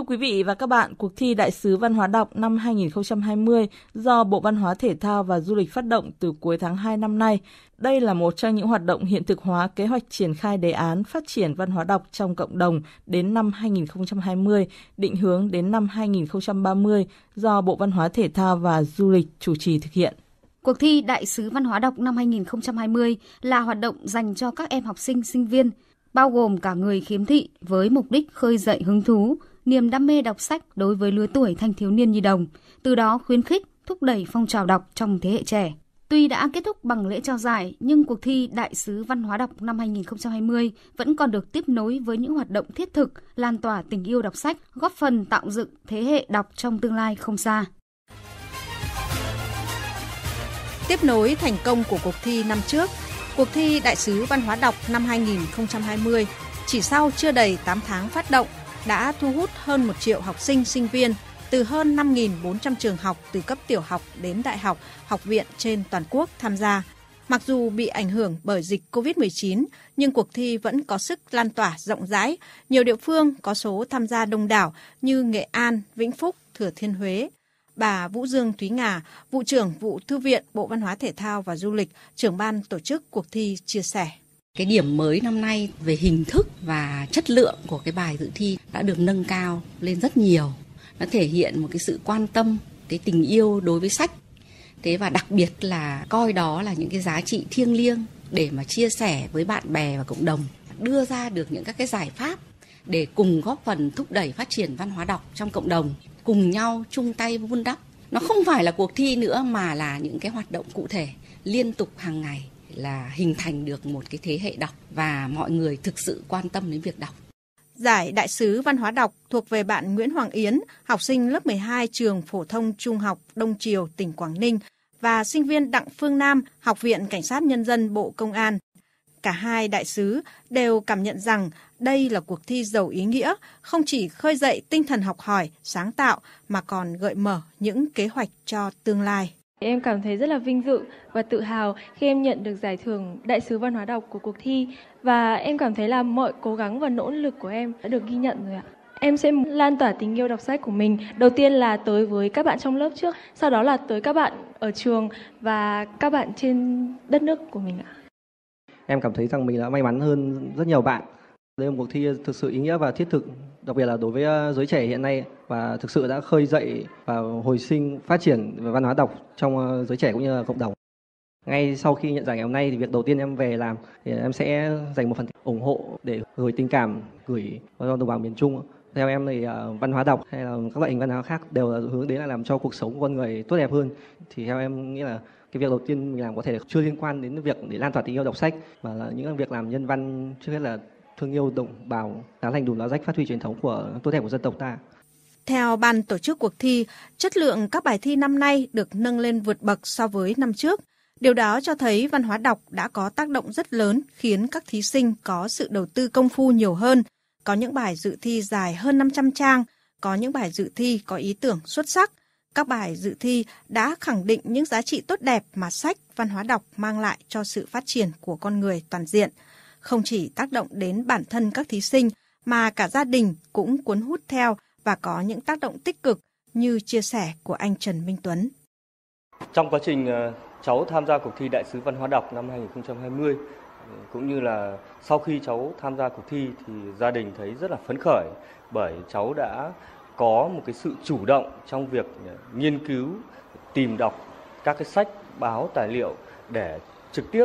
Thưa quý vị và các bạn, cuộc thi Đại sứ Văn hóa đọc năm 2020 do Bộ Văn hóa Thể thao và Du lịch phát động từ cuối tháng 2 năm nay. Đây là một trong những hoạt động hiện thực hóa kế hoạch triển khai đề án phát triển văn hóa đọc trong cộng đồng đến năm 2020, định hướng đến năm 2030 do Bộ Văn hóa Thể thao và Du lịch chủ trì thực hiện. Cuộc thi Đại sứ Văn hóa đọc năm 2020 là hoạt động dành cho các em học sinh, sinh viên – bao gồm cả người khiếm thị với mục đích khơi dậy hứng thú, niềm đam mê đọc sách đối với lứa tuổi thanh thiếu niên nhi đồng, từ đó khuyến khích, thúc đẩy phong trào đọc trong thế hệ trẻ. Tuy đã kết thúc bằng lễ trao giải, nhưng cuộc thi Đại sứ Văn hóa đọc năm 2020 vẫn còn được tiếp nối với những hoạt động thiết thực, lan tỏa tình yêu đọc sách, góp phần tạo dựng thế hệ đọc trong tương lai không xa. Tiếp nối thành công của cuộc thi năm trước, Cuộc thi Đại sứ Văn hóa đọc năm 2020 chỉ sau chưa đầy 8 tháng phát động đã thu hút hơn 1 triệu học sinh sinh viên từ hơn 5.400 trường học từ cấp tiểu học đến đại học, học viện trên toàn quốc tham gia. Mặc dù bị ảnh hưởng bởi dịch COVID-19, nhưng cuộc thi vẫn có sức lan tỏa rộng rãi. Nhiều địa phương có số tham gia đông đảo như Nghệ An, Vĩnh Phúc, Thừa Thiên Huế, bà Vũ Dương Thúy Ngà, vụ trưởng vụ Thư viện Bộ Văn hóa Thể thao và Du lịch, trưởng ban tổ chức cuộc thi chia sẻ. Cái điểm mới năm nay về hình thức và chất lượng của cái bài dự thi đã được nâng cao lên rất nhiều. Nó thể hiện một cái sự quan tâm, cái tình yêu đối với sách. Thế và đặc biệt là coi đó là những cái giá trị thiêng liêng để mà chia sẻ với bạn bè và cộng đồng, đưa ra được những các cái giải pháp để cùng góp phần thúc đẩy phát triển văn hóa đọc trong cộng đồng cùng nhau chung tay vun đắp. Nó không phải là cuộc thi nữa mà là những cái hoạt động cụ thể liên tục hàng ngày là hình thành được một cái thế hệ đọc và mọi người thực sự quan tâm đến việc đọc. Giải Đại sứ Văn hóa đọc thuộc về bạn Nguyễn Hoàng Yến, học sinh lớp 12 trường Phổ thông Trung học Đông Triều, tỉnh Quảng Ninh và sinh viên Đặng Phương Nam, Học viện Cảnh sát Nhân dân Bộ Công an. Cả hai đại sứ đều cảm nhận rằng đây là cuộc thi giàu ý nghĩa, không chỉ khơi dậy tinh thần học hỏi, sáng tạo mà còn gợi mở những kế hoạch cho tương lai. Em cảm thấy rất là vinh dự và tự hào khi em nhận được giải thưởng Đại sứ Văn hóa đọc của cuộc thi và em cảm thấy là mọi cố gắng và nỗ lực của em đã được ghi nhận rồi ạ. Em sẽ lan tỏa tình yêu đọc sách của mình. Đầu tiên là tới với các bạn trong lớp trước, sau đó là tới các bạn ở trường và các bạn trên đất nước của mình ạ em cảm thấy rằng mình đã may mắn hơn rất nhiều bạn đây là một cuộc thi thực sự ý nghĩa và thiết thực đặc biệt là đối với ờ, giới trẻ hiện nay và thực sự đã khơi dậy và hồi sinh phát triển về văn hóa đọc trong ờ, giới trẻ cũng như là cộng đồng ngay sau khi nhận giải ngày hôm nay thì việc đầu tiên em về làm thì em sẽ dành một phần ủng hộ để gửi tình cảm gửi cho đồng bào miền Trung theo em thì ờ, văn hóa đọc hay là các loại hình văn hóa khác đều là hướng đến là làm cho cuộc sống của con người tốt đẹp hơn thì theo em nghĩ là cái việc đầu tiên mình làm có thể là chưa liên quan đến việc để lan tỏa tình yêu đọc sách mà là những việc làm nhân văn trước hết là thương yêu đồng bào lá lành đùm lá rách phát huy truyền thống của tốt đẹp của dân tộc ta theo ban tổ chức cuộc thi, chất lượng các bài thi năm nay được nâng lên vượt bậc so với năm trước. Điều đó cho thấy văn hóa đọc đã có tác động rất lớn khiến các thí sinh có sự đầu tư công phu nhiều hơn, có những bài dự thi dài hơn 500 trang, có những bài dự thi có ý tưởng xuất sắc. Các bài dự thi đã khẳng định những giá trị tốt đẹp mà sách, văn hóa đọc mang lại cho sự phát triển của con người toàn diện. Không chỉ tác động đến bản thân các thí sinh, mà cả gia đình cũng cuốn hút theo và có những tác động tích cực như chia sẻ của anh Trần Minh Tuấn. Trong quá trình ờ, cháu tham gia cuộc thi Đại sứ Văn hóa đọc năm 2020 ừ, cũng như là sau khi cháu tham gia cuộc thi thì gia đình thấy rất là phấn khởi bởi cháu đã có một cái sự chủ động trong việc ờ, nghiên cứu, tìm đọc các cái sách, báo, tài liệu để trực tiếp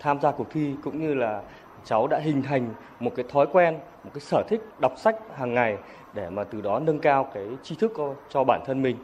tham gia cuộc thi cũng như là cháu đã hình thành một cái thói quen, một cái sở thích đọc sách hàng ngày để mà từ đó nâng cao cái tri thức cho bản thân mình.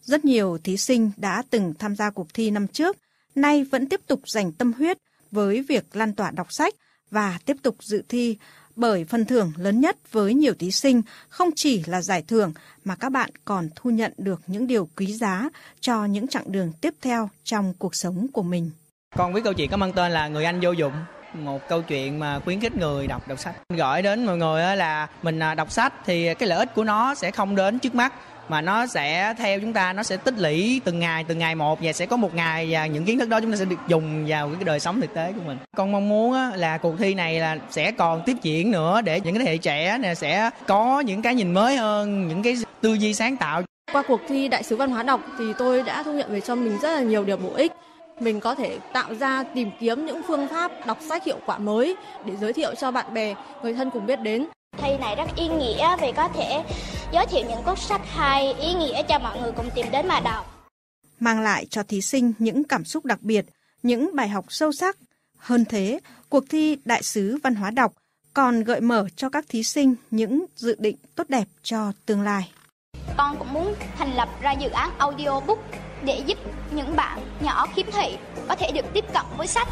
Rất nhiều thí sinh đã từng tham gia cuộc thi năm trước, nay vẫn tiếp tục dành tâm huyết với việc lan tỏa đọc sách và tiếp tục dự thi bởi phần thưởng lớn nhất với nhiều thí sinh không chỉ là giải thưởng mà các bạn còn thu nhận được những điều quý giá cho những chặng đường tiếp theo trong cuộc sống của mình. Con viết câu chuyện có mang tên là Người Anh vô dụng một câu chuyện mà khuyến khích người đọc đọc sách Gọi đến mọi người là mình à, đọc sách thì cái lợi ích của nó sẽ không đến trước mắt mà nó sẽ theo chúng ta nó sẽ tích lũy từng ngày từng ngày một và sẽ có một ngày và những kiến thức đó chúng ta sẽ được dùng vào cái đời sống thực tế của mình con mong muốn là cuộc thi này là sẽ còn tiếp diễn nữa để những cái thế hệ trẻ này sẽ có những cái nhìn mới hơn những cái tư duy sáng tạo qua cuộc thi đại sứ văn hóa đọc thì tôi đã thu nhận về cho mình rất là nhiều điều bổ ích mình có thể tạo ra tìm kiếm những phương pháp đọc sách hiệu quả mới để giới thiệu cho bạn bè người thân cùng biết đến thi này rất ý nghĩa vì có thể giới thiệu những cuốn sách hay, ý nghĩa cho mọi người cùng tìm đến mà đọc. Mang lại cho thí sinh những cảm xúc đặc biệt, những bài học sâu sắc. Hơn thế, cuộc thi Đại sứ Văn hóa đọc còn gợi mở cho các thí sinh những dự định tốt đẹp cho tương lai. Con cũng muốn thành lập ra dự án audiobook để giúp những bạn nhỏ khiếm thị có thể được tiếp cận với sách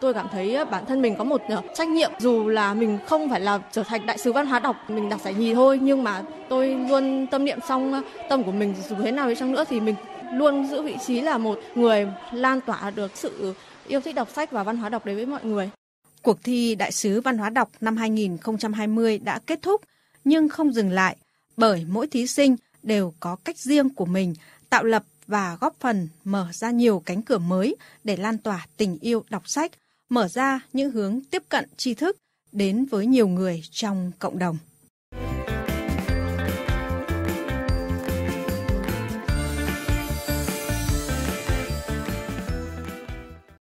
Tôi cảm thấy ờ, bản thân mình có một ờ, trách nhiệm dù là mình không phải là trở thành đại sứ văn hóa đọc, mình đạt giải nhì thôi nhưng mà tôi luôn tâm niệm xong ờ, tâm của mình dù thế nào đi chăng nữa thì mình luôn giữ vị trí là một người lan tỏa được sự yêu thích đọc sách và văn hóa đọc đến với mọi người. Cuộc thi Đại sứ Văn hóa đọc năm 2020 đã kết thúc nhưng không dừng lại bởi mỗi thí sinh đều có cách riêng của mình tạo lập và góp phần mở ra nhiều cánh cửa mới để lan tỏa tình yêu đọc sách mở ra những hướng tiếp cận tri thức đến với nhiều người trong cộng đồng